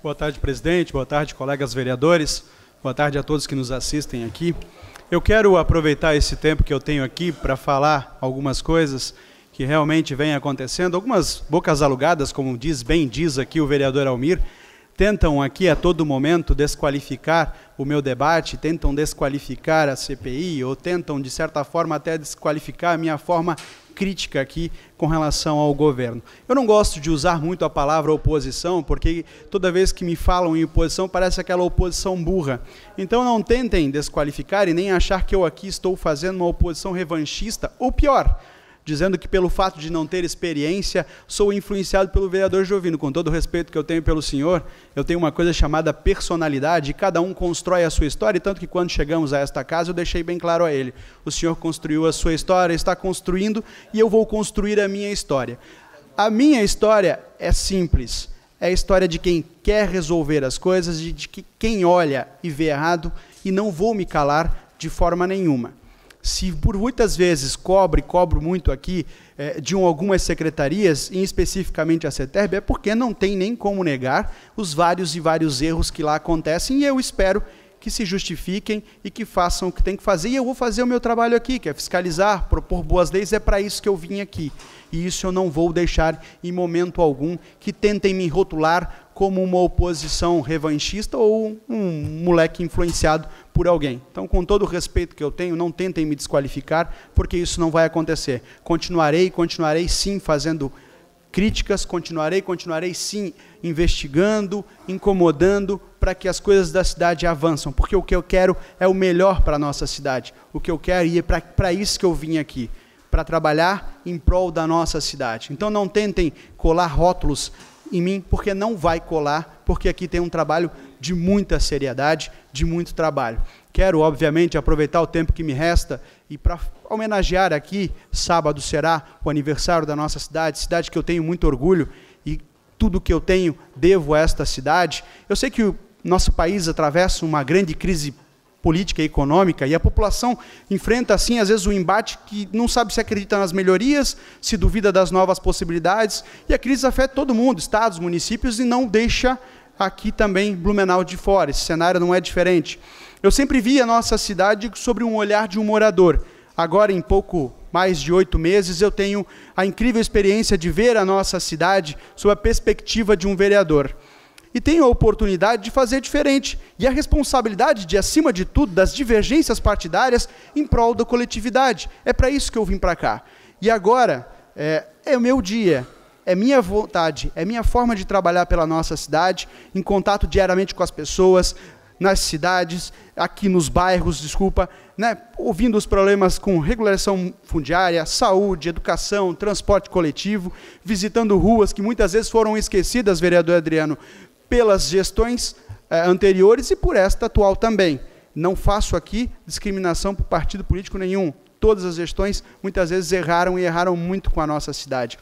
Boa tarde, presidente. Boa tarde, colegas vereadores. Boa tarde a todos que nos assistem aqui. Eu quero aproveitar esse tempo que eu tenho aqui para falar algumas coisas que realmente vêm acontecendo, algumas bocas alugadas, como diz bem diz aqui o vereador Almir, tentam aqui a todo momento desqualificar o meu debate, tentam desqualificar a CPI ou tentam de certa forma até desqualificar a minha forma crítica aqui com relação ao governo. Eu não gosto de usar muito a palavra oposição, porque toda vez que me falam em oposição parece aquela oposição burra. Então não tentem desqualificar e nem achar que eu aqui estou fazendo uma oposição revanchista, ou pior, dizendo que pelo fato de não ter experiência, sou influenciado pelo vereador Jovino. Com todo o respeito que eu tenho pelo senhor, eu tenho uma coisa chamada personalidade, e cada um constrói a sua história, e tanto que quando chegamos a esta casa, eu deixei bem claro a ele: o senhor construiu a sua história, está construindo, e eu vou construir a minha história. A minha história é simples. É a história de quem quer resolver as coisas, de, de quem olha e vê errado, e não vou me calar de forma nenhuma se por muitas vezes cobre, cobro muito aqui, é, de um, algumas secretarias, e especificamente a CETERB, é porque não tem nem como negar os vários e vários erros que lá acontecem, e eu espero que se justifiquem e que façam o que tem que fazer. E eu vou fazer o meu trabalho aqui, que é fiscalizar, propor boas leis, é para isso que eu vim aqui. E isso eu não vou deixar em momento algum que tentem me rotular como uma oposição revanchista ou um moleque influenciado por alguém. Então, com todo o respeito que eu tenho, não tentem me desqualificar, porque isso não vai acontecer. Continuarei, continuarei sim fazendo críticas, continuarei, continuarei sim investigando, incomodando para que as coisas da cidade avançam, porque o que eu quero é o melhor para a nossa cidade. O que eu quero e é para isso que eu vim aqui, para trabalhar em prol da nossa cidade. Então não tentem colar rótulos em mim, porque não vai colar, porque aqui tem um trabalho de muita seriedade, de muito trabalho. Quero, obviamente, aproveitar o tempo que me resta e para homenagear aqui, sábado será o aniversário da nossa cidade, cidade que eu tenho muito orgulho e tudo que eu tenho devo a esta cidade. Eu sei que o nosso país atravessa uma grande crise política e econômica, e a população enfrenta, assim, às vezes, um embate que não sabe se acredita nas melhorias, se duvida das novas possibilidades, e a crise afeta todo mundo, estados, municípios, e não deixa aqui também Blumenau de fora. Esse cenário não é diferente. Eu sempre vi a nossa cidade sobre um olhar de um morador. Agora, em pouco mais de oito meses, eu tenho a incrível experiência de ver a nossa cidade sob a perspectiva de um vereador e tenho a oportunidade de fazer diferente e a responsabilidade de, acima de tudo, das divergências partidárias em prol da coletividade. É para isso que eu vim para cá. E agora é, é o meu dia, é minha vontade, é minha forma de trabalhar pela nossa cidade, em contato diariamente com as pessoas, nas cidades, aqui nos bairros, desculpa, né, ouvindo os problemas com regulação fundiária, saúde, educação, transporte coletivo, visitando ruas que muitas vezes foram esquecidas, vereador Adriano, pelas gestões eh, anteriores e por esta atual também. Não faço aqui discriminação por partido político nenhum. Todas as gestões muitas vezes erraram e erraram muito com a nossa cidade.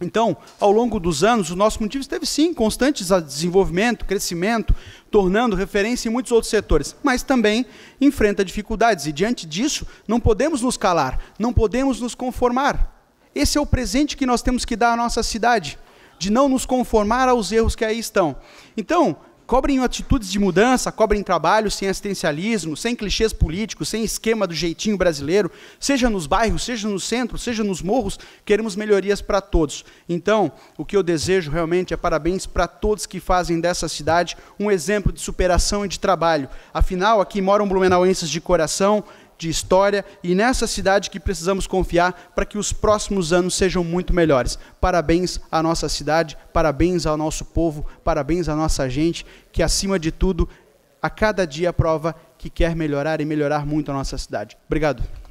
Então, ao longo dos anos, o nosso município teve sim constante desenvolvimento, crescimento, tornando referência em muitos outros setores, mas também enfrenta dificuldades. E diante disso, não podemos nos calar, não podemos nos conformar. Esse é o presente que nós temos que dar à nossa cidade de não nos conformar aos erros que aí estão. Então, cobrem atitudes de mudança, cobrem trabalho sem assistencialismo, sem clichês políticos, sem esquema do jeitinho brasileiro, seja nos bairros, seja no centro, seja nos morros, queremos melhorias para todos. Então, o que eu desejo realmente é parabéns para todos que fazem dessa cidade um exemplo de superação e de trabalho. Afinal, aqui moram blumenauenses de coração de história e nessa cidade que precisamos confiar para que os próximos anos sejam muito melhores. Parabéns à nossa cidade, parabéns ao nosso povo, parabéns à nossa gente, que acima de tudo, a cada dia prova que quer melhorar e melhorar muito a nossa cidade. Obrigado.